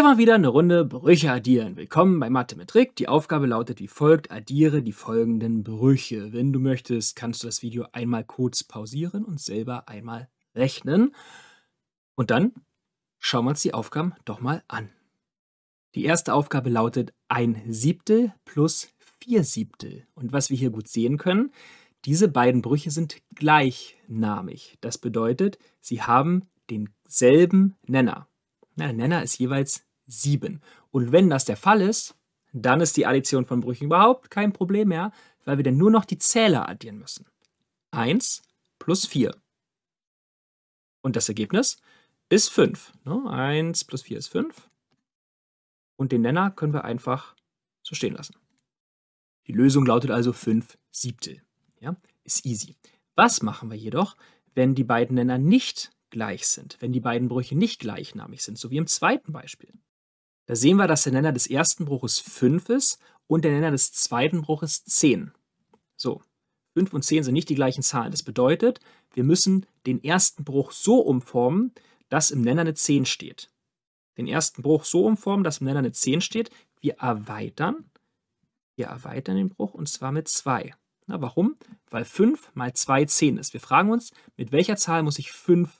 Wir machen wieder eine Runde Brüche addieren. Willkommen bei Mathematik. Die Aufgabe lautet wie folgt. Addiere die folgenden Brüche. Wenn du möchtest, kannst du das Video einmal kurz pausieren und selber einmal rechnen. Und dann schauen wir uns die Aufgaben doch mal an. Die erste Aufgabe lautet 1 Siebtel plus 4 Siebtel. Und was wir hier gut sehen können, diese beiden Brüche sind gleichnamig. Das bedeutet, sie haben denselben Nenner. Na, Nenner ist jeweils 7. Und wenn das der Fall ist, dann ist die Addition von Brüchen überhaupt kein Problem mehr, weil wir dann nur noch die Zähler addieren müssen. 1 plus 4. Und das Ergebnis ist 5. 1 ne? plus 4 ist 5. Und den Nenner können wir einfach so stehen lassen. Die Lösung lautet also 5 Siebtel. Ja? Ist easy. Was machen wir jedoch, wenn die beiden Nenner nicht gleich sind, wenn die beiden Brüche nicht gleichnamig sind, so wie im zweiten Beispiel? Da sehen wir, dass der Nenner des ersten Bruches 5 ist und der Nenner des zweiten Bruches 10. So, 5 und 10 sind nicht die gleichen Zahlen. Das bedeutet, wir müssen den ersten Bruch so umformen, dass im Nenner eine 10 steht. Den ersten Bruch so umformen, dass im Nenner eine 10 steht. Wir erweitern, wir erweitern den Bruch und zwar mit 2. Na, warum? Weil 5 mal 2 10 ist. Wir fragen uns, mit welcher Zahl muss ich 5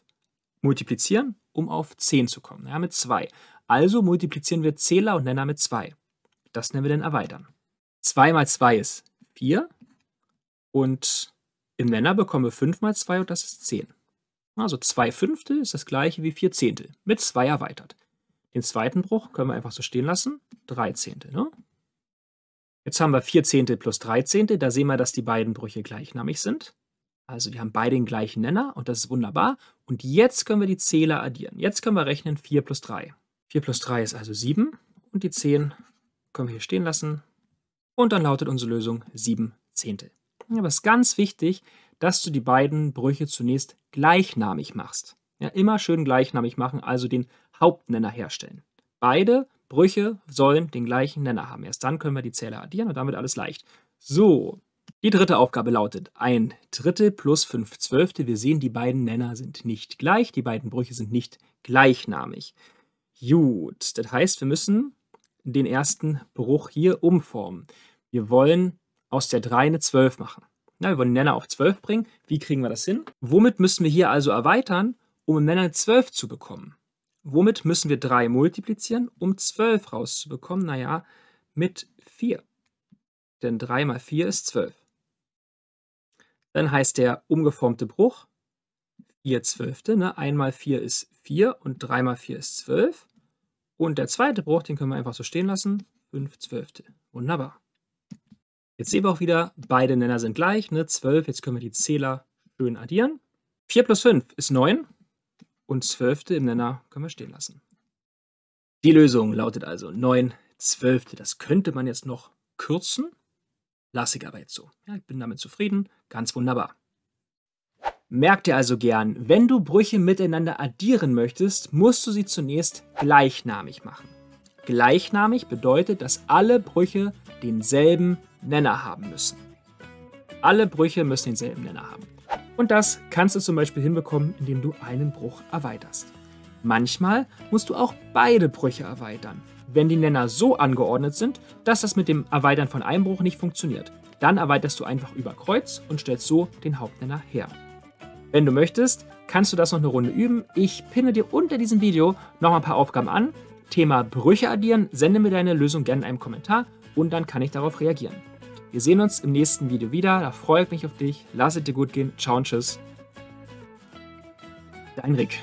multiplizieren, um auf 10 zu kommen? Ja, mit 2. Also multiplizieren wir Zähler und Nenner mit 2. Das nennen wir dann erweitern. 2 mal 2 ist 4 und im Nenner bekommen wir 5 mal 2 und das ist 10. Also 2 Fünftel ist das gleiche wie 4 Zehntel, mit 2 erweitert. Den zweiten Bruch können wir einfach so stehen lassen, 3 Zehntel. Ne? Jetzt haben wir 4 Zehntel plus 3 Zehntel, da sehen wir, dass die beiden Brüche gleichnamig sind. Also wir haben beide den gleichen Nenner und das ist wunderbar. Und jetzt können wir die Zähler addieren. Jetzt können wir rechnen 4 plus 3. 4 plus 3 ist also 7 und die 10 können wir hier stehen lassen. Und dann lautet unsere Lösung 7 Zehntel. Aber es ist ganz wichtig, dass du die beiden Brüche zunächst gleichnamig machst. Ja, immer schön gleichnamig machen, also den Hauptnenner herstellen. Beide Brüche sollen den gleichen Nenner haben. Erst dann können wir die Zähler addieren und damit alles leicht. So, die dritte Aufgabe lautet 1 Drittel plus 5 Zwölfte. Wir sehen, die beiden Nenner sind nicht gleich, die beiden Brüche sind nicht gleichnamig. Gut, das heißt, wir müssen den ersten Bruch hier umformen. Wir wollen aus der 3 eine 12 machen. Na, wir wollen den Nenner auf 12 bringen. Wie kriegen wir das hin? Womit müssen wir hier also erweitern, um im Nenner eine 12 zu bekommen? Womit müssen wir 3 multiplizieren, um 12 rauszubekommen? Naja, mit 4. Denn 3 mal 4 ist 12. Dann heißt der umgeformte Bruch 4 Zwölfte. Ne? 1 mal 4 ist 4 und 3 mal 4 ist 12. Und der zweite Bruch, den können wir einfach so stehen lassen. 5 Zwölfte. Wunderbar. Jetzt sehen wir auch wieder, beide Nenner sind gleich, ne? 12, jetzt können wir die Zähler schön addieren. 4 plus 5 ist 9 und Zwölfte im Nenner können wir stehen lassen. Die Lösung lautet also 9 Zwölfte. Das könnte man jetzt noch kürzen, lasse ich aber jetzt so. Ja, ich bin damit zufrieden, ganz wunderbar. Merk dir also gern, wenn du Brüche miteinander addieren möchtest, musst du sie zunächst gleichnamig machen. Gleichnamig bedeutet, dass alle Brüche denselben Nenner haben müssen. Alle Brüche müssen denselben Nenner haben. Und das kannst du zum Beispiel hinbekommen, indem du einen Bruch erweiterst. Manchmal musst du auch beide Brüche erweitern, wenn die Nenner so angeordnet sind, dass das mit dem Erweitern von einem Bruch nicht funktioniert. Dann erweiterst du einfach über Kreuz und stellst so den Hauptnenner her. Wenn du möchtest, kannst du das noch eine Runde üben. Ich pinne dir unter diesem Video noch ein paar Aufgaben an. Thema Brüche addieren. Sende mir deine Lösung gerne in einem Kommentar und dann kann ich darauf reagieren. Wir sehen uns im nächsten Video wieder. Da freue ich mich auf dich. Lass es dir gut gehen. Ciao und tschüss. Dein Rick.